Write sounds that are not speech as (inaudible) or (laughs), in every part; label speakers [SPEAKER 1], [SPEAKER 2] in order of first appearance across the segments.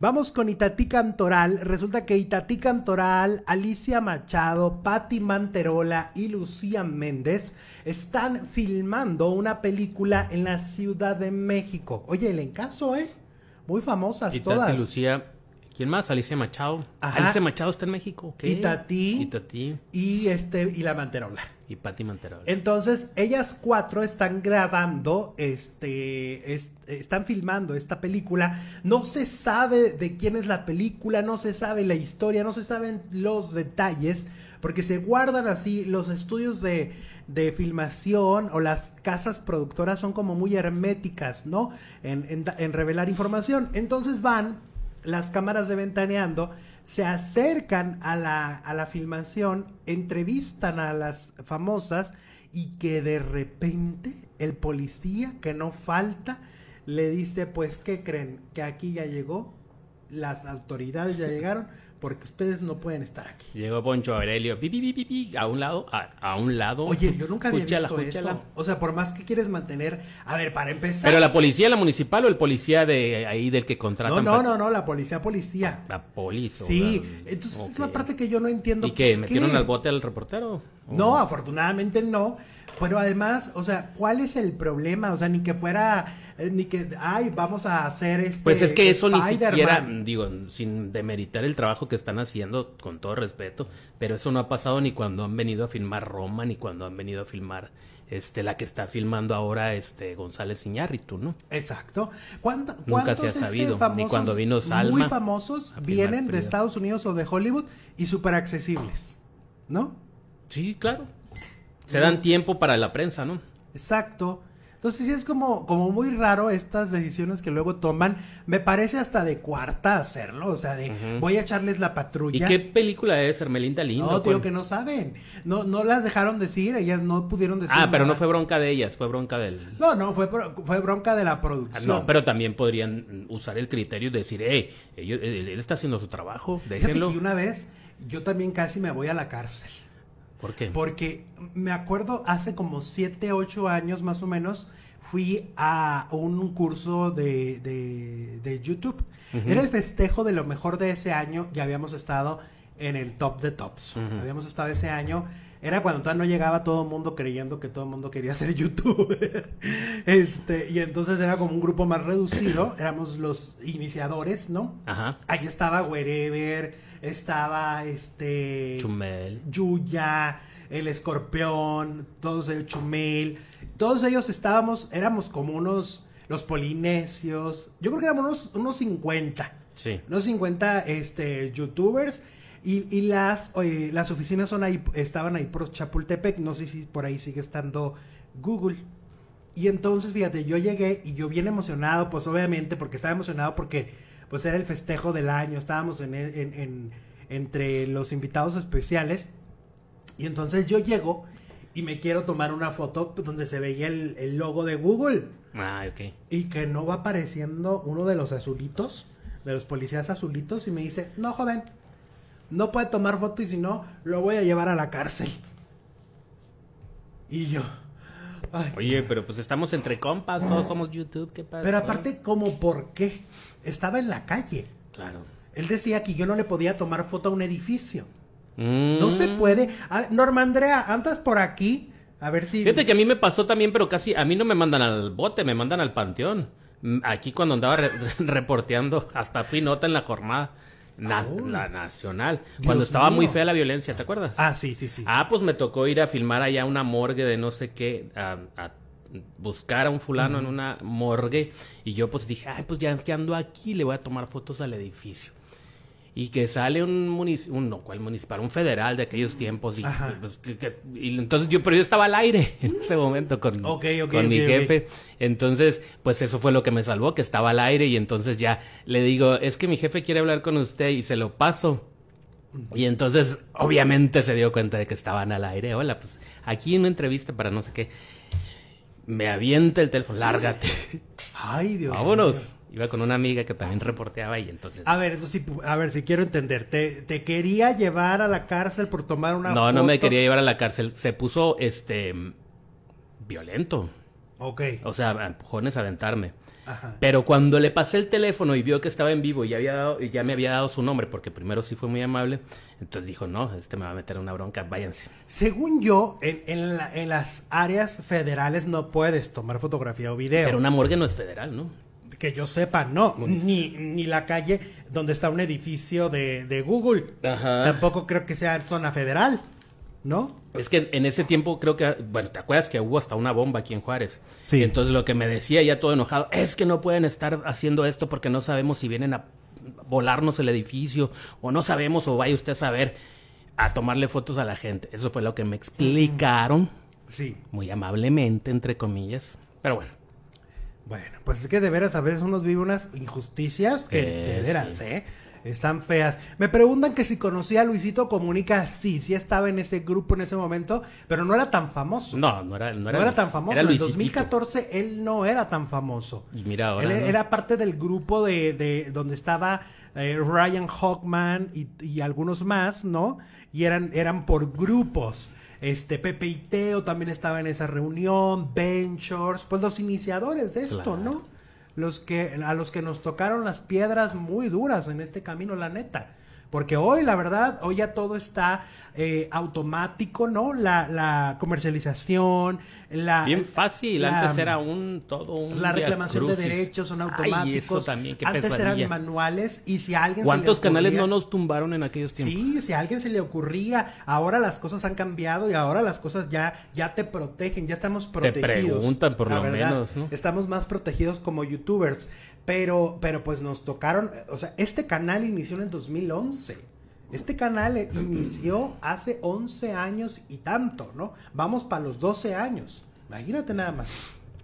[SPEAKER 1] Vamos con Itatí Cantoral. Resulta que Itatí Cantoral, Alicia Machado, Patti Manterola y Lucía Méndez están filmando una película en la Ciudad de México. Oye, el encaso, ¿eh? Muy famosas todas.
[SPEAKER 2] Lucía ¿Quién más? Alicia Machado. Alicia Machado está en México. Y Tati. Y Tati.
[SPEAKER 1] Y, este, y la Manterola.
[SPEAKER 2] Y Pati Manterola.
[SPEAKER 1] Entonces, ellas cuatro están grabando, este, están filmando esta película. No se sabe de quién es la película, no se sabe la historia, no se saben los detalles, porque se guardan así los estudios de, filmación o las casas productoras son como muy herméticas, ¿no? en revelar información. Entonces van las cámaras de Ventaneando se acercan a la, a la filmación, entrevistan a las famosas y que de repente el policía, que no falta, le dice, pues, ¿qué creen? Que aquí ya llegó, las autoridades ya (laughs) llegaron, porque ustedes no pueden estar aquí.
[SPEAKER 2] Llegó Poncho Aurelio, a un lado, a, un lado. Oye, yo nunca
[SPEAKER 1] había visto eso. O sea, por más que quieres mantener, a ver, para empezar. Pero la
[SPEAKER 2] policía, la municipal o el policía de ahí del que contratan. No, no,
[SPEAKER 1] no, no, la policía, policía. La policía. Sí, entonces es la parte que yo no entiendo. ¿Y qué? ¿Metieron al bote al reportero? No, oh. afortunadamente no. Pero además, o sea, ¿cuál es el problema? O sea, ni que fuera, eh, ni que, ay, vamos a hacer este. Pues es que eso ni siquiera,
[SPEAKER 2] digo, sin demeritar el trabajo que están haciendo, con todo respeto, pero eso no ha pasado ni cuando han venido a filmar Roma, ni cuando han venido a filmar este, la que está filmando ahora este González Iñárritu, ¿no? Exacto. ¿Cuánto, Nunca se ha este sabido, ni cuando vino Salma. Muy
[SPEAKER 1] famosos vienen de Estados Unidos o de Hollywood y súper accesibles, ¿no? Sí, claro.
[SPEAKER 2] Se dan tiempo para la prensa, ¿no?
[SPEAKER 1] Exacto. Entonces sí es como, como muy raro estas decisiones que luego toman. Me parece hasta de cuarta hacerlo, o sea, de voy a echarles la patrulla. ¿Y qué
[SPEAKER 2] película es, Hermelinda Lindo? No, tío, que no
[SPEAKER 1] saben. No, no las dejaron decir, ellas no pudieron decir. Ah, pero no fue
[SPEAKER 2] bronca de ellas, fue bronca del...
[SPEAKER 1] No, no, fue, fue bronca de la producción. Ah, no,
[SPEAKER 2] pero también podrían usar el criterio y decir, hey, él, está haciendo su trabajo, déjenlo. Y
[SPEAKER 1] una vez yo también casi me voy a la cárcel. ¿Por qué? Porque me acuerdo hace como 7, 8 años más o menos, fui a un curso de, de, YouTube. Era el festejo de lo mejor de ese año y habíamos estado en el top de tops. Habíamos estado ese año era cuando todavía no llegaba todo el mundo creyendo que todo el mundo quería ser (laughs) youtuber. este, y entonces era como un grupo más reducido, (clears throat) éramos los iniciadores, ¿no? Ajá. Ahí estaba Wherever, estaba este...
[SPEAKER 2] Chumel.
[SPEAKER 1] Yuya, el escorpión, todos ellos, Chumel. Todos ellos estábamos, éramos como unos, los polinesios, yo creo que éramos unos, unos 50. Sí. Unos 50 este, youtubers. Y, las, las oficinas son ahí, estaban ahí por Chapultepec, no sé si por ahí sigue estando Google. Y entonces, fíjate, yo llegué y yo bien emocionado, pues obviamente, porque estaba emocionado porque pues era el festejo del año, estábamos en, entre los invitados especiales. Y entonces yo llego y me quiero tomar una foto donde se veía el, logo de Google. Ah, Y que no va apareciendo uno de los azulitos, de los policías azulitos, y me dice, no, joven, no puede tomar foto y si no, lo voy a llevar a la cárcel. Y yo.
[SPEAKER 2] Oye, pero pues estamos
[SPEAKER 1] entre compas, todos somos YouTube, ¿qué pasa? Pero aparte, ¿cómo por qué? Estaba en la calle. Claro. Él decía que yo no le podía tomar foto a un edificio. No se mm. puede. Norma Andrea, andas por aquí. A ver si. Fíjate que
[SPEAKER 2] a mí me pasó también, pero casi. A mí no me mandan al bote, me mandan al panteón. Mm, aquí cuando andaba (laughs) reporteando, hasta fui nota en la jornada. Ah, la nacional. cuando estaba muy fea la violencia, ¿te acuerdas? Ah, sí, sí, sí. Ah, pues me tocó ir a filmar allá una morgue de no sé qué, a, buscar a un fulano en una morgue. Y yo pues dije, ay, pues ya que ando aquí, le voy a tomar fotos al edificio y que sale un municipal, un, no, municipal? Un federal de aquellos tiempos. Pues, y, entonces yo, pero yo estaba al aire (laughs) en ese momento con, con mi jefe. Entonces, pues eso fue lo que me salvó, que estaba al aire y entonces ya le digo, es que mi jefe quiere hablar con usted y se lo paso. Y entonces, obviamente se dio cuenta de que estaban al aire. Hola, pues aquí una entrevista para no sé qué. Me avienta el teléfono, lárgate. Ay, Dios. Vámonos. Iba con una amiga que también reporteaba y entonces.
[SPEAKER 1] A ver, eso sí, a ver, si quiero entender. ¿Te, quería llevar a la cárcel por tomar una. No, foto? no me quería
[SPEAKER 2] llevar a la cárcel. Se puso este. violento. Ok. O sea, empujones a aventarme. Ajá. Pero cuando le pasé el teléfono y vio que estaba en vivo y, había ya me había dado su nombre, porque primero sí fue muy amable, entonces dijo, no, este me va a meter una bronca,
[SPEAKER 1] váyanse. Según yo, en, en las áreas federales no puedes tomar fotografía o video. Pero una morgue no es federal, ¿no? que yo sepa, no. Ni, ni, la calle donde está un edificio de, Google. Tampoco creo que sea zona federal, ¿no?
[SPEAKER 2] Es que en ese tiempo creo que, bueno, ¿te acuerdas que hubo hasta una bomba aquí en Juárez? Sí. entonces lo que me decía ya todo enojado, es que no pueden estar haciendo esto porque no sabemos si vienen a volarnos el edificio o no sabemos o vaya usted a saber a tomarle fotos a la gente. Eso fue lo que me explicaron. Sí. Muy amablemente, entre comillas. Pero bueno,
[SPEAKER 1] bueno, pues es que de veras a veces uno vive unas injusticias que eh, de veras, ¿eh? Están feas. Me preguntan que si conocía a Luisito Comunica. Sí, sí estaba en ese grupo en ese momento, pero no era tan famoso. No, no era, no era, no era tan famoso. Era en 2014 él no era tan famoso. Y
[SPEAKER 2] mira ahora. Él era
[SPEAKER 1] parte del grupo de, de donde estaba eh, Ryan Hawkman y, y, algunos más, ¿no? Y eran, eran por grupos. Este, Pepe y Teo también estaba en esa reunión, Ventures, pues los iniciadores de esto, ¿no? Los que, a los que nos tocaron las piedras muy duras en este camino, la neta. Porque hoy, la verdad, hoy ya todo está eh, automático, ¿no? La, comercialización, la... Bien fácil, antes era
[SPEAKER 2] un todo un... La reclamación de derechos son automáticos. también, qué antes eran
[SPEAKER 1] manuales y si alguien... ¿Cuántos se le ocurría, canales no nos tumbaron en aquellos tiempos? Sí, si a alguien se le ocurría, ahora las cosas han cambiado y ahora las cosas ya, ya te protegen, ya estamos protegidos. Te preguntan por lo menos, ¿no? Estamos más protegidos como youtubers. Pero, pero pues nos tocaron, o sea, este canal inició en el 2011. Este canal e, inició hace 11 años y tanto, ¿no? Vamos para los 12 años. Imagínate nada más.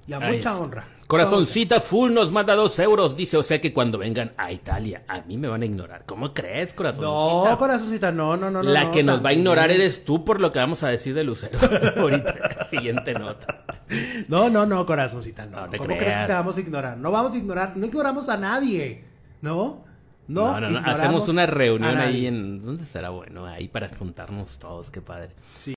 [SPEAKER 1] Y a mucha honra.
[SPEAKER 2] Corazoncita Full nos manda dos euros. Dice, o sea que cuando vengan a Italia, a mí me van a ignorar. ¿Cómo crees, Corazoncita? No,
[SPEAKER 1] Corazoncita, no, no, no. La que nos va a ignorar eres
[SPEAKER 2] tú por lo que vamos a decir de Lucero. (laughs) siguiente nota.
[SPEAKER 1] (laughs) No, no, no, corazoncita,
[SPEAKER 2] no. ¿Cómo crees que te vamos
[SPEAKER 1] a ignorar? No vamos a ignorar, no ignoramos a nadie, ¿no? No, no, no, hacemos una reunión ahí
[SPEAKER 2] en... ¿Dónde será bueno? Ahí para juntarnos todos, qué padre. Sí.